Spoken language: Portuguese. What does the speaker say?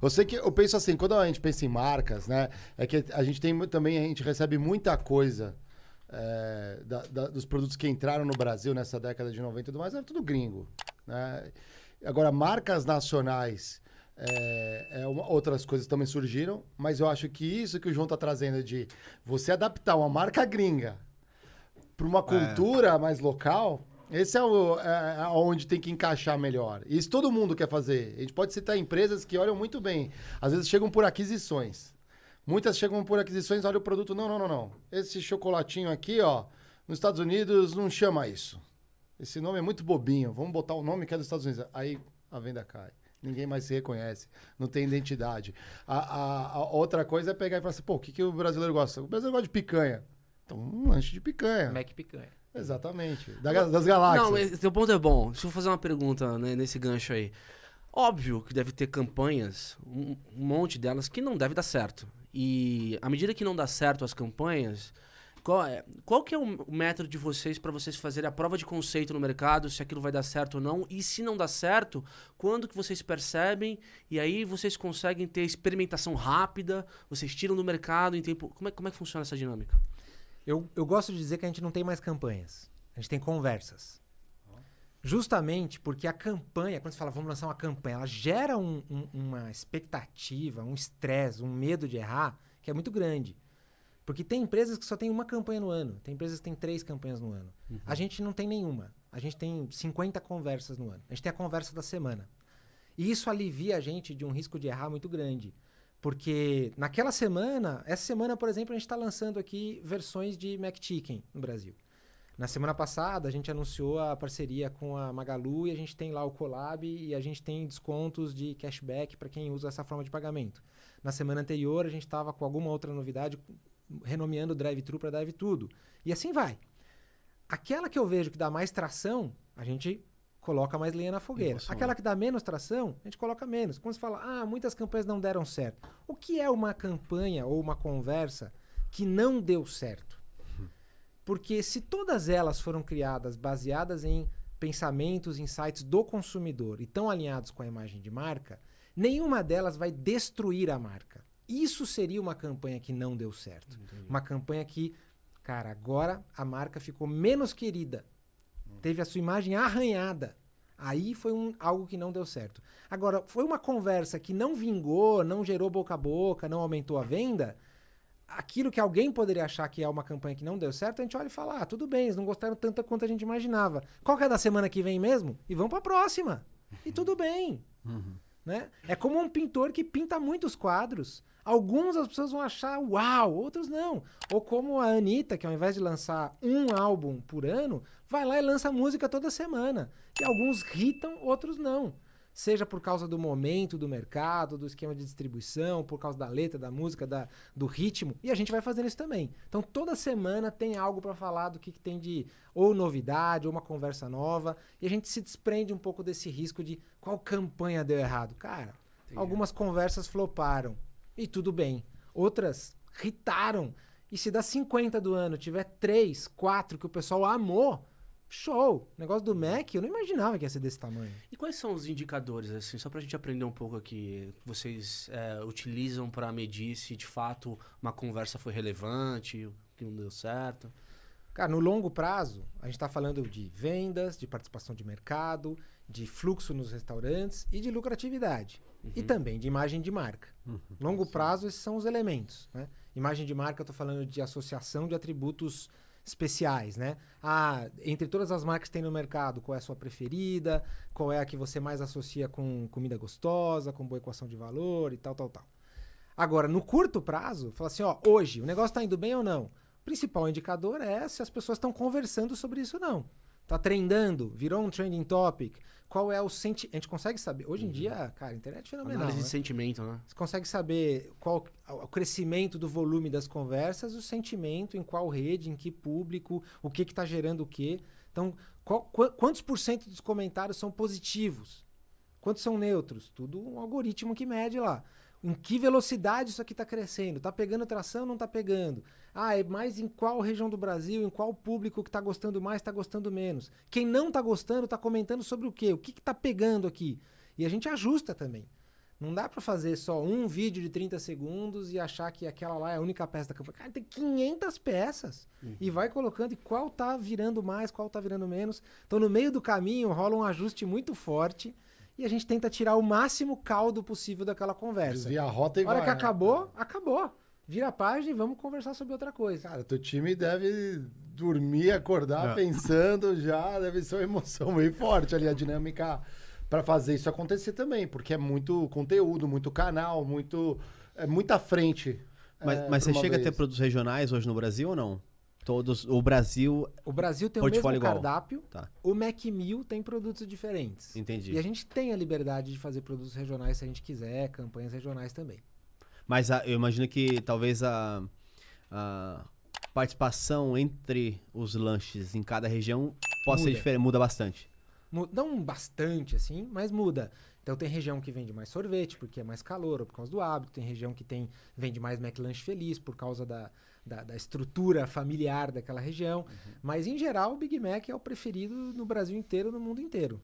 Eu sei que eu penso assim, quando a gente pensa em marcas, né? É que a gente tem também, a gente recebe muita coisa. É, da, da, dos produtos que entraram no Brasil nessa década de 90 e tudo mais, era é tudo gringo. Né? Agora, marcas nacionais, é, é uma, outras coisas também surgiram, mas eu acho que isso que o João está trazendo de você adaptar uma marca gringa para uma é. cultura mais local, esse é, o, é, é, onde tem que encaixar melhor. Isso todo mundo quer fazer. A gente pode citar empresas que olham muito bem. Às vezes chegam por aquisições. Muitas chegam por aquisições, olham o produto. Não, não, não, não. Esse chocolatinho aqui, ó, nos Estados Unidos não chama isso. Esse nome é muito bobinho. Vamos botar o nome que é dos Estados Unidos. Aí a venda cai. Ninguém mais se reconhece, não tem identidade. A, a, a outra coisa é pegar e falar assim: pô, o que, que o brasileiro gosta? O brasileiro gosta de picanha. Então, um lanche de picanha. Mac picanha. Exatamente. Da, das galáxias. Não, mas teu ponto é bom. Deixa eu fazer uma pergunta né, nesse gancho aí. Óbvio que deve ter campanhas, um, um monte delas, que não deve dar certo. E à medida que não dá certo as campanhas, qual é, qual que é o método de vocês para vocês fazerem a prova de conceito no mercado, se aquilo vai dar certo ou não? E se não dá certo, quando que vocês percebem e aí vocês conseguem ter experimentação rápida, vocês tiram do mercado em tempo. Como é, como é que funciona essa dinâmica? Eu, eu gosto de dizer que a gente não tem mais campanhas. A gente tem conversas. Justamente porque a campanha, quando você fala vamos lançar uma campanha, ela gera um, um, uma expectativa, um estresse, um medo de errar que é muito grande. Porque tem empresas que só tem uma campanha no ano, tem empresas que tem três campanhas no ano. Uhum. A gente não tem nenhuma. A gente tem 50 conversas no ano. A gente tem a conversa da semana. E isso alivia a gente de um risco de errar muito grande. Porque naquela semana, essa semana, por exemplo, a gente está lançando aqui versões de McChicken no Brasil. Na semana passada, a gente anunciou a parceria com a Magalu e a gente tem lá o Collab e a gente tem descontos de cashback para quem usa essa forma de pagamento. Na semana anterior, a gente estava com alguma outra novidade, renomeando o drive-thru para drive-tudo. E assim vai. Aquela que eu vejo que dá mais tração, a gente coloca mais lenha na fogueira. Aquela que dá menos tração, a gente coloca menos. Quando você fala, ah, muitas campanhas não deram certo. O que é uma campanha ou uma conversa que não deu certo? Porque se todas elas foram criadas baseadas em pensamentos, insights do consumidor e tão alinhados com a imagem de marca, nenhuma delas vai destruir a marca. Isso seria uma campanha que não deu certo. Entendi. Uma campanha que, cara, agora a marca ficou menos querida teve a sua imagem arranhada. Aí foi um, algo que não deu certo. Agora, foi uma conversa que não vingou, não gerou boca a boca, não aumentou a venda. Aquilo que alguém poderia achar que é uma campanha que não deu certo, a gente olha e fala: ah, tudo bem, eles não gostaram tanto quanto a gente imaginava. Qual que é da semana que vem mesmo? E vamos para a próxima. E tudo bem. Uhum. Né? É como um pintor que pinta muitos quadros. Alguns as pessoas vão achar uau, outros não. Ou como a Anitta, que ao invés de lançar um álbum por ano, vai lá e lança música toda semana. E alguns irritam, outros não seja por causa do momento do mercado, do esquema de distribuição, por causa da letra, da música, da, do ritmo, e a gente vai fazendo isso também. Então toda semana tem algo para falar do que, que, tem de ou novidade, ou uma conversa nova, e a gente se desprende um pouco desse risco de qual campanha deu errado. Cara, Entendi. algumas conversas floparam, e tudo bem. Outras irritaram. E se das 50 do ano tiver 3, 4 que o pessoal amou, Show! O negócio do uhum. Mac, eu não imaginava que ia ser desse tamanho. E quais são os indicadores, assim, só pra gente aprender um pouco aqui, vocês é, utilizam para medir se de fato uma conversa foi relevante, que não deu certo? Cara, no longo prazo, a gente tá falando de vendas, de participação de mercado, de fluxo nos restaurantes e de lucratividade. Uhum. E também de imagem de marca. Uhum. Longo prazo, esses são os elementos, né? Imagem de marca, eu tô falando de associação de atributos especiais, né? Ah, entre todas as marcas que tem no mercado, qual é a sua preferida? Qual é a que você mais associa com comida gostosa, com boa equação de valor e tal, tal, tal. Agora, no curto prazo, fala assim, ó, hoje, o negócio está indo bem ou não? O principal indicador é se as pessoas estão conversando sobre isso ou não. Tá trendando, virou um trending topic. Qual é o sentimento? A gente consegue saber. Hoje em uhum. dia, cara, a internet é fenomenal. Análise né? de sentimento, né? Você consegue saber qual o crescimento do volume das conversas, o sentimento, em qual rede, em que público, o que está gerando o quê. Então, qual, quantos por cento dos comentários são positivos? Quantos são neutros? Tudo um algoritmo que mede lá. Em que velocidade isso aqui está crescendo? Está pegando tração ou não está pegando? Ah, é mais em qual região do Brasil, em qual público que está gostando mais, está gostando menos? Quem não está gostando está comentando sobre o quê? O que está pegando aqui? E a gente ajusta também. Não dá para fazer só um vídeo de 30 segundos e achar que aquela lá é a única peça da campanha. Cara, tem 500 peças. Uhum. E vai colocando e qual tá virando mais, qual tá virando menos. Então, no meio do caminho, rola um ajuste muito forte e a gente tenta tirar o máximo caldo possível daquela conversa. Via a rota e a hora que né, acabou, né? acabou. Vira a página e vamos conversar sobre outra coisa. Cara, teu time deve dormir, acordar Não. pensando já, deve ser uma emoção bem forte ali, a dinâmica para fazer isso acontecer também, porque é muito conteúdo, muito canal, muito é muita frente. Mas, é, mas você chega vez. a ter produtos regionais hoje no Brasil ou não? Todos. O Brasil. O Brasil tem o mesmo igual. cardápio. Tá. O Macmill tem produtos diferentes. Entendi. E a gente tem a liberdade de fazer produtos regionais se a gente quiser, campanhas regionais também. Mas a, eu imagino que talvez a, a, participação entre os lanches em cada região possa muda. ser diferente, muda bastante. Não bastante, assim, mas muda. Então tem região que vende mais sorvete, porque é mais calor, ou por causa do hábito, tem região que tem vende mais McLanche feliz, por causa da, da, da estrutura familiar daquela região. Uhum. Mas em geral, o Big Mac é o preferido no Brasil inteiro, no mundo inteiro.